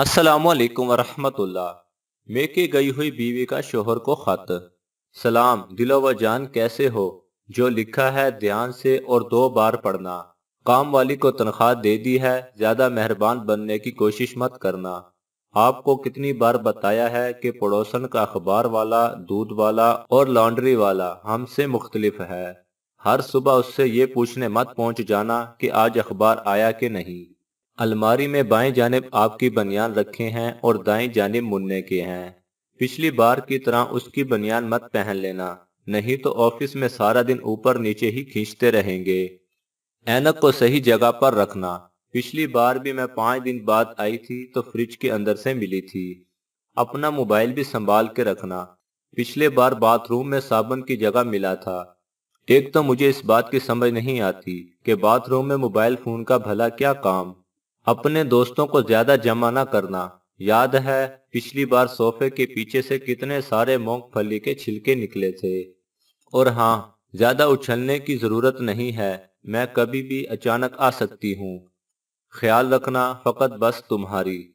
अस्सलाम वालेकुम वरहमतुल्लाह मेके गई हुई बीवी का शोहर को खत सलाम दिलो व जान कैसे हो जो लिखा है ध्यान से और दो बार पढ़ना काम वाली को तनख्वाह दे दी है ज्यादा मेहरबान बनने की कोशिश मत करना आपको कितनी बार बताया है कि पड़ोसन का अखबार वाला दूध वाला और लॉन्ड्री वाला हमसे मुख्तलिफ है हर सुबह उससे ये पूछने मत पहुंच जाना कि आज अखबार आया कि नहीं अलमारी में बाएं जानब आपकी बनियान रखे हैं और दाएं जानब मुन्ने के हैं पिछली बार की तरह उसकी बनियान मत पहन लेना नहीं तो ऑफिस में सारा दिन ऊपर नीचे ही खींचते रहेंगे ऐनक को सही जगह पर रखना पिछली बार भी मैं पांच दिन बाद आई थी तो फ्रिज के अंदर से मिली थी अपना मोबाइल भी संभाल के रखना पिछले बार बाथरूम में साबुन की जगह मिला था एक तो मुझे इस बात की समझ नहीं आती कि बाथरूम में मोबाइल फोन का भला क्या काम अपने दोस्तों को ज्यादा जमा ना करना याद है पिछली बार सोफे के पीछे से कितने सारे मूंगफली के छिलके निकले थे और हाँ ज्यादा उछलने की जरूरत नहीं है मैं कभी भी अचानक आ सकती हूँ ख्याल रखना फकत बस तुम्हारी